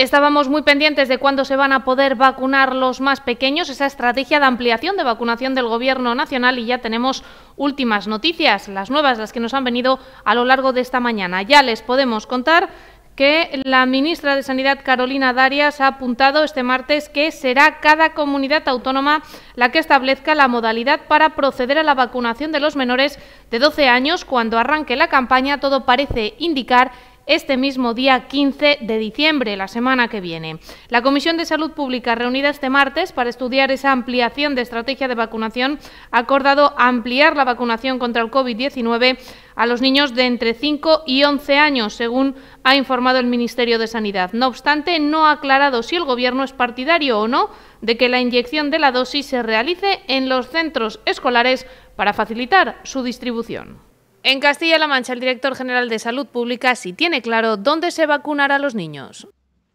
Estábamos muy pendientes de cuándo se van a poder vacunar los más pequeños, esa estrategia de ampliación de vacunación del Gobierno Nacional y ya tenemos últimas noticias, las nuevas, las que nos han venido a lo largo de esta mañana. Ya les podemos contar que la ministra de Sanidad, Carolina Darias, ha apuntado este martes que será cada comunidad autónoma la que establezca la modalidad para proceder a la vacunación de los menores de 12 años. Cuando arranque la campaña, todo parece indicar este mismo día 15 de diciembre, la semana que viene. La Comisión de Salud Pública, reunida este martes para estudiar esa ampliación de estrategia de vacunación, ha acordado ampliar la vacunación contra el COVID-19 a los niños de entre 5 y 11 años, según ha informado el Ministerio de Sanidad. No obstante, no ha aclarado si el Gobierno es partidario o no de que la inyección de la dosis se realice en los centros escolares para facilitar su distribución. En Castilla-La Mancha, el director general de Salud Pública sí tiene claro dónde se vacunará a los niños.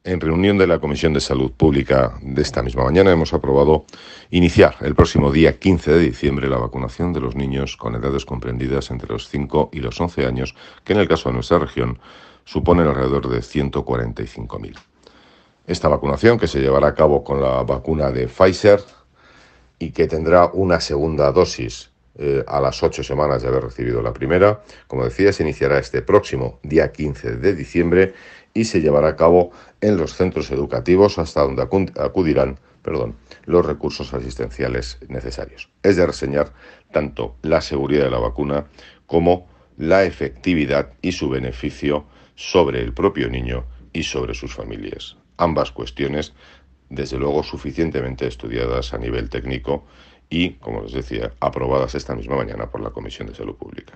En reunión de la Comisión de Salud Pública de esta misma mañana hemos aprobado iniciar el próximo día 15 de diciembre la vacunación de los niños con edades comprendidas entre los 5 y los 11 años, que en el caso de nuestra región suponen alrededor de 145.000. Esta vacunación, que se llevará a cabo con la vacuna de Pfizer y que tendrá una segunda dosis eh, a las ocho semanas de haber recibido la primera. Como decía, se iniciará este próximo día 15 de diciembre y se llevará a cabo en los centros educativos hasta donde acudirán perdón, los recursos asistenciales necesarios. Es de reseñar tanto la seguridad de la vacuna como la efectividad y su beneficio sobre el propio niño y sobre sus familias. Ambas cuestiones, desde luego, suficientemente estudiadas a nivel técnico y, como les decía, aprobadas esta misma mañana por la Comisión de Salud Pública.